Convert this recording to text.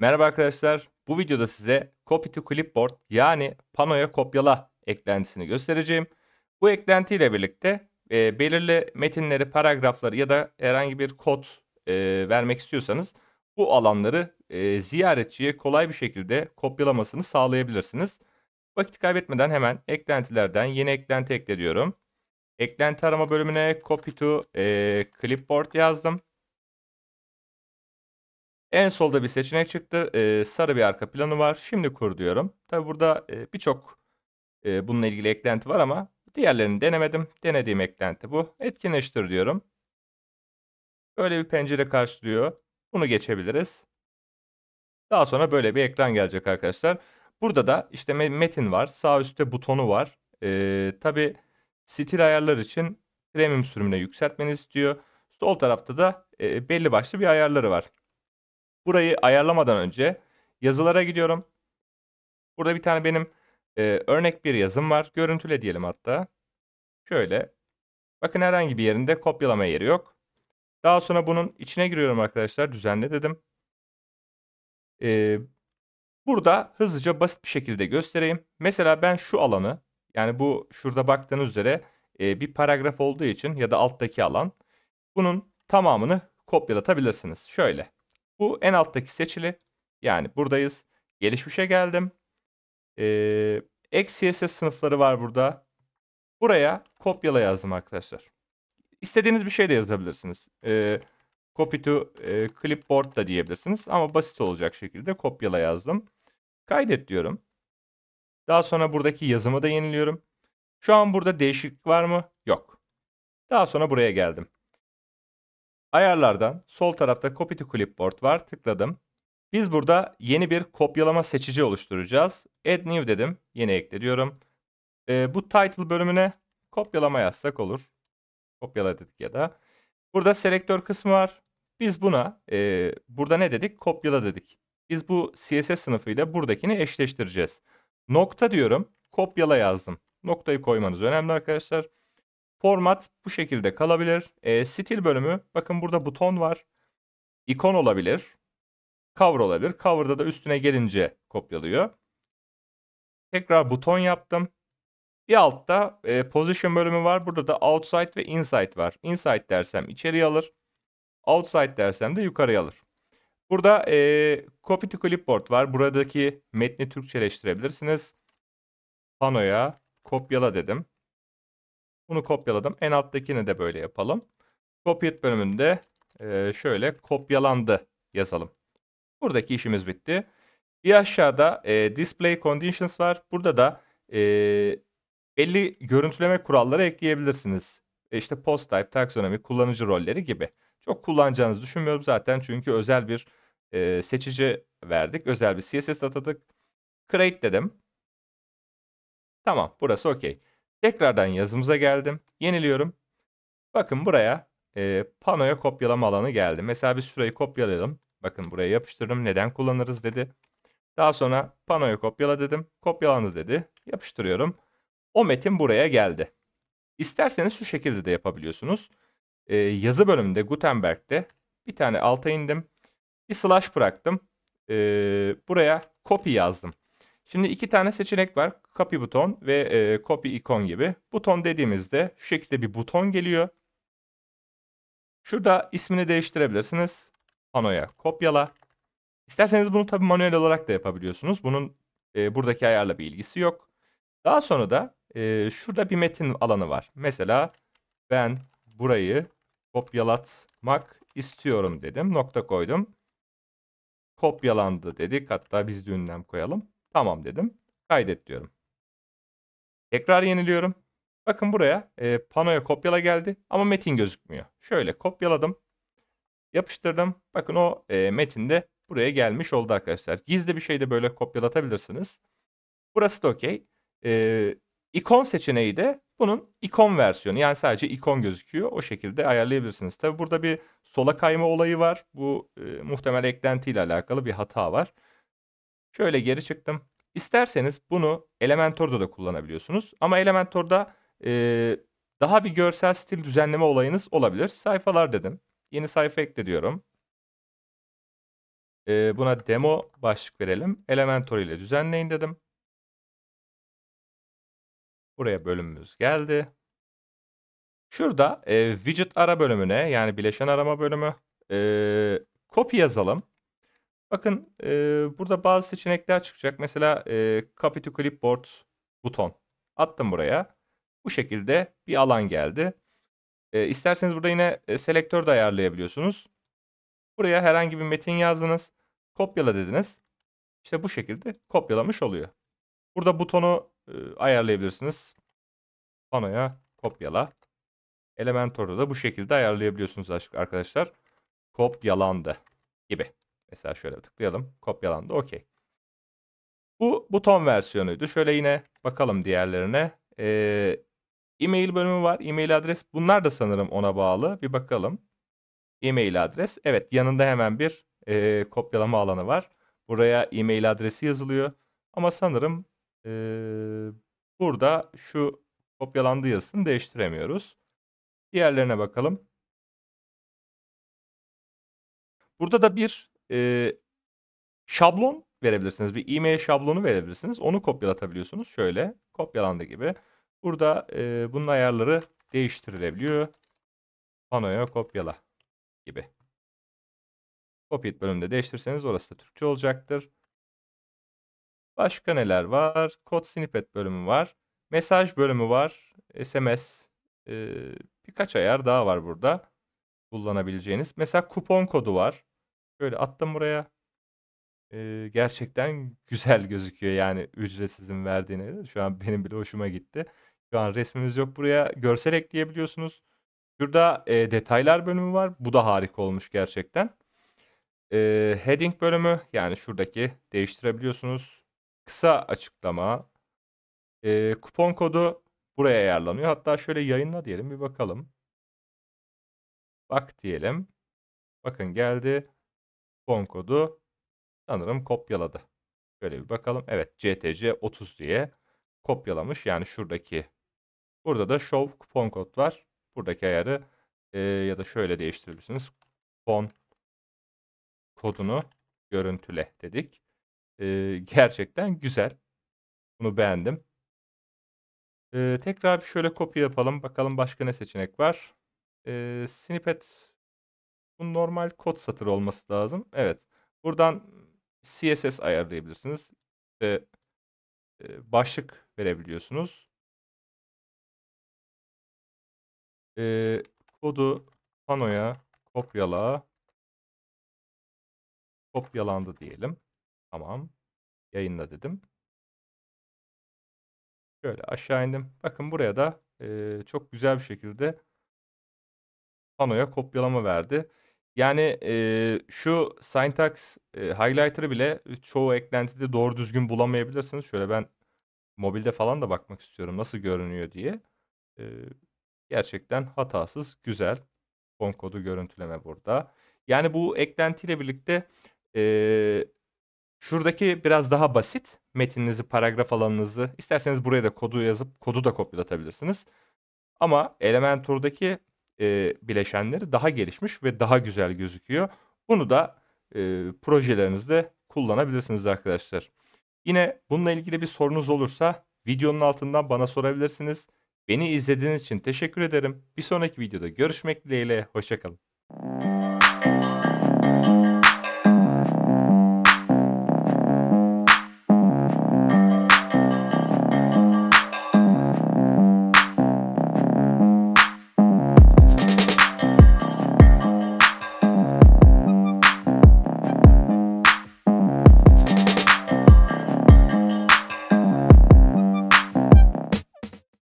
Merhaba arkadaşlar. Bu videoda size Copy to Clipboard yani panoya kopyala eklentisini göstereceğim. Bu eklentiyle birlikte e, belirli metinleri, paragrafları ya da herhangi bir kod e, vermek istiyorsanız bu alanları e, ziyaretçiye kolay bir şekilde kopyalamasını sağlayabilirsiniz. Vakit kaybetmeden hemen eklentilerden yeni eklenti ekle diyorum. Eklenti arama bölümüne copy to e, clipboard yazdım. En solda bir seçenek çıktı. Ee, sarı bir arka planı var. Şimdi kur diyorum. Tabi burada e, birçok e, bununla ilgili eklenti var ama diğerlerini denemedim. Denediğim eklenti bu. Etkinleştir diyorum. Böyle bir pencere karşılıyor. Bunu geçebiliriz. Daha sonra böyle bir ekran gelecek arkadaşlar. Burada da işte metin var. Sağ üstte butonu var. Ee, Tabi stil ayarlar için premium sürümüne yükseltmeni istiyor. Sol tarafta da e, belli başlı bir ayarları var. Burayı ayarlamadan önce yazılara gidiyorum. Burada bir tane benim e, örnek bir yazım var. Görüntüle diyelim hatta. Şöyle. Bakın herhangi bir yerinde kopyalama yeri yok. Daha sonra bunun içine giriyorum arkadaşlar. Düzenle dedim. Ee, burada hızlıca basit bir şekilde göstereyim. Mesela ben şu alanı yani bu şurada baktığınız üzere e, bir paragraf olduğu için ya da alttaki alan bunun tamamını kopyalatabilirsiniz. Şöyle. Bu en alttaki seçili. Yani buradayız. Gelişmişe geldim. Ee, sınıfları var burada. Buraya kopyala yazdım arkadaşlar. İstediğiniz bir şey de yazabilirsiniz. Ee, copy to e, clipboard da diyebilirsiniz. Ama basit olacak şekilde kopyala yazdım. Kaydet diyorum. Daha sonra buradaki yazımı da yeniliyorum. Şu an burada değişiklik var mı? Yok. Daha sonra buraya geldim. Ayarlardan sol tarafta Copy to Clipboard var. Tıkladım. Biz burada yeni bir kopyalama seçici oluşturacağız. Add New dedim. Yeni ekle diyorum. E, bu title bölümüne kopyalama yazsak olur. Kopyala dedik ya da. Burada selektör kısmı var. Biz buna e, burada ne dedik? Kopyala dedik. Biz bu CSS sınıfıyla buradakini eşleştireceğiz. Nokta diyorum. Kopyala yazdım. Noktayı koymanız önemli arkadaşlar. Format bu şekilde kalabilir. E, stil bölümü bakın burada buton var. İkon olabilir. Cover olabilir. Cover'da da üstüne gelince kopyalıyor. Tekrar buton yaptım. Bir altta e, position bölümü var. Burada da outside ve inside var. Inside dersem içeriye alır. Outside dersem de yukarıya alır. Burada e, copy to clipboard var. Buradaki metni Türkçeleştirebilirsiniz. Panoya kopyala dedim. Bunu kopyaladım. En alttakini de böyle yapalım. Copyit bölümünde e, şöyle kopyalandı yazalım. Buradaki işimiz bitti. Bir aşağıda e, display conditions var. Burada da e, belli görüntüleme kuralları ekleyebilirsiniz. E, işte post type, taksonomi, kullanıcı rolleri gibi. Çok kullanacağınızı düşünmüyorum zaten çünkü özel bir seçici verdik. Özel bir CSS atadık. Create dedim. Tamam burası okey. Tekrardan yazımıza geldim. Yeniliyorum. Bakın buraya e, panoya kopyalama alanı geldi. Mesela biz şurayı kopyalayalım. Bakın buraya yapıştırdım. Neden kullanırız dedi. Daha sonra panoya kopyala dedim. Kopyalandı dedi. Yapıştırıyorum. O metin buraya geldi. İsterseniz şu şekilde de yapabiliyorsunuz. E, yazı bölümünde Gutenberg'de bir tane alta indim. Bir slash bıraktım. E, buraya copy yazdım. Şimdi iki tane seçenek var. Copy buton ve e, copy ikon gibi. Buton dediğimizde şu şekilde bir buton geliyor. Şurada ismini değiştirebilirsiniz. Panoya kopyala. İsterseniz bunu tabii manuel olarak da yapabiliyorsunuz. Bunun e, buradaki ayarla bir ilgisi yok. Daha sonra da e, şurada bir metin alanı var. Mesela ben burayı kopyalatmak istiyorum dedim. Nokta koydum. Kopyalandı dedik. Hatta biz düğünden koyalım. Tamam dedim. Kaydet diyorum. Tekrar yeniliyorum. Bakın buraya e, panoya kopyala geldi ama metin gözükmüyor. Şöyle kopyaladım. Yapıştırdım. Bakın o e, metin de buraya gelmiş oldu arkadaşlar. Gizli bir şey de böyle kopyalatabilirsiniz. Burası da okey. E, ikon seçeneği de bunun ikon versiyonu. Yani sadece ikon gözüküyor. O şekilde ayarlayabilirsiniz. Tabi burada bir sola kayma olayı var. Bu e, muhtemel eklentiyle alakalı bir hata var. Şöyle geri çıktım. İsterseniz bunu Elementor'da da kullanabiliyorsunuz. Ama Elementor'da e, daha bir görsel stil düzenleme olayınız olabilir. Sayfalar dedim. Yeni sayfa ekle diyorum. E, buna demo başlık verelim. Elementor ile düzenleyin dedim. Buraya bölümümüz geldi. Şurada e, widget ara bölümüne yani bileşen arama bölümü e, copy yazalım. Bakın e, burada bazı seçenekler çıkacak. Mesela e, copy to clipboard buton. Attım buraya. Bu şekilde bir alan geldi. E, isterseniz burada yine e, selektör de ayarlayabiliyorsunuz. Buraya herhangi bir metin yazdınız. Kopyala dediniz. İşte bu şekilde kopyalamış oluyor. Burada butonu e, ayarlayabilirsiniz. Panoya kopyala. Elementor'da da bu şekilde ayarlayabiliyorsunuz arkadaşlar. Kopyalandı gibi. Mesela şöyle tıklayalım. Kopyalandı. Okey. Bu buton versiyonuydu. Şöyle yine bakalım diğerlerine. Ee, e-mail bölümü var. E-mail adres. Bunlar da sanırım ona bağlı. Bir bakalım. E-mail adres. Evet yanında hemen bir e, kopyalama alanı var. Buraya e-mail adresi yazılıyor. Ama sanırım e, burada şu kopyalandı yazısını değiştiremiyoruz. Diğerlerine bakalım. Burada da bir e, şablon verebilirsiniz. Bir e-mail şablonu verebilirsiniz. Onu kopyalatabiliyorsunuz. Şöyle kopyalandı gibi. Burada e, bunun ayarları değiştirilebiliyor. Panoya kopyala gibi. Copyit bölümünde değiştirseniz orası da Türkçe olacaktır. Başka neler var? Kod snippet bölümü var. Mesaj bölümü var. SMS. E, birkaç ayar daha var burada kullanabileceğiniz. Mesela kupon kodu var. Şöyle attım buraya. Eee, gerçekten güzel gözüküyor yani ücretsizin verdiğine. Şu an benim bile hoşuma gitti. Şu an resmimiz yok buraya. Görsel ekleyebiliyorsunuz. Şurada, eee, detaylar bölümü var. Bu da harika olmuş gerçekten. Eee, heading bölümü yani şuradaki değiştirebiliyorsunuz. Kısa açıklama. Eee, kupon kodu buraya ayarlanıyor. Hatta şöyle yayınla diyelim bir bakalım. Bak diyelim. Bakın geldi kupon kodu sanırım kopyaladı. Şöyle bir bakalım. Evet CTC 30 diye kopyalamış. Yani şuradaki burada da show kupon kod var. Buradaki ayarı e, ya da şöyle değiştirebilirsiniz. Kupon kodunu görüntüle dedik. E, gerçekten güzel. Bunu beğendim. E, tekrar şöyle kopya yapalım. Bakalım başka ne seçenek var. E, snippet bu normal kod satırı olması lazım. Evet. Buradan CSS ayarlayabilirsiniz. İşte, e, başlık verebiliyorsunuz. E, kodu panoya kopyala kopyalandı diyelim. Tamam. Yayınla dedim. Şöyle aşağı indim. Bakın buraya da e, çok güzel bir şekilde panoya kopyalama verdi. Yani, eee, şu syntax, eee, highlighter'ı bile çoğu eklentide doğru düzgün bulamayabilirsiniz. Şöyle ben mobilde falan da bakmak istiyorum nasıl görünüyor diye. Eee, gerçekten hatasız güzel. Fon kodu görüntüleme burada. Yani bu eklentiyle birlikte, eee, şuradaki biraz daha basit. Metninizi, paragraf alanınızı isterseniz buraya da kodu yazıp kodu da kopyalatabilirsiniz. Ama Elementor'daki e, bileşenleri daha gelişmiş ve daha güzel gözüküyor. Bunu da e, projelerinizde kullanabilirsiniz arkadaşlar. Yine bununla ilgili bir sorunuz olursa videonun altından bana sorabilirsiniz. Beni izlediğiniz için teşekkür ederim. Bir sonraki videoda görüşmek dileğiyle. Hoşçakalın.